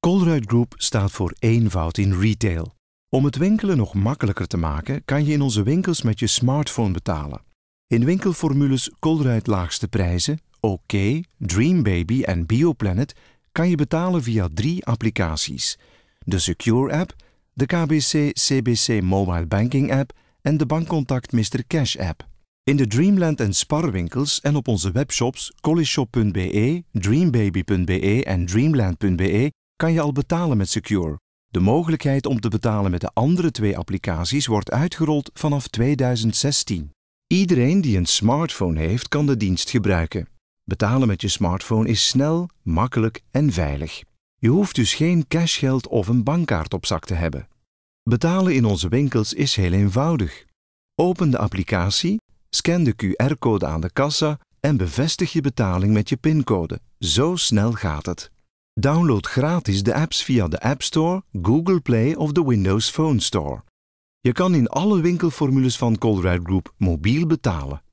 Colruyt Group staat voor eenvoud in retail. Om het winkelen nog makkelijker te maken, kan je in onze winkels met je smartphone betalen. In winkelformules Colruyt Laagste Prijzen, OK, Dream Baby en Bioplanet kan je betalen via drie applicaties. De Secure app, de KBC CBC Mobile Banking app en de Bankcontact Mr. Cash app. In de Dreamland en Spar winkels en op onze webshops Colishop.be, dreambaby.be en dreamland.be kan je al betalen met Secure. De mogelijkheid om te betalen met de andere twee applicaties wordt uitgerold vanaf 2016. Iedereen die een smartphone heeft, kan de dienst gebruiken. Betalen met je smartphone is snel, makkelijk en veilig. Je hoeft dus geen cashgeld of een bankkaart op zak te hebben. Betalen in onze winkels is heel eenvoudig. Open de applicatie, scan de QR-code aan de kassa en bevestig je betaling met je pincode. Zo snel gaat het. Download gratis de apps via de App Store, Google Play of de Windows Phone Store. Je kan in alle winkelformules van Colruyt Group mobiel betalen.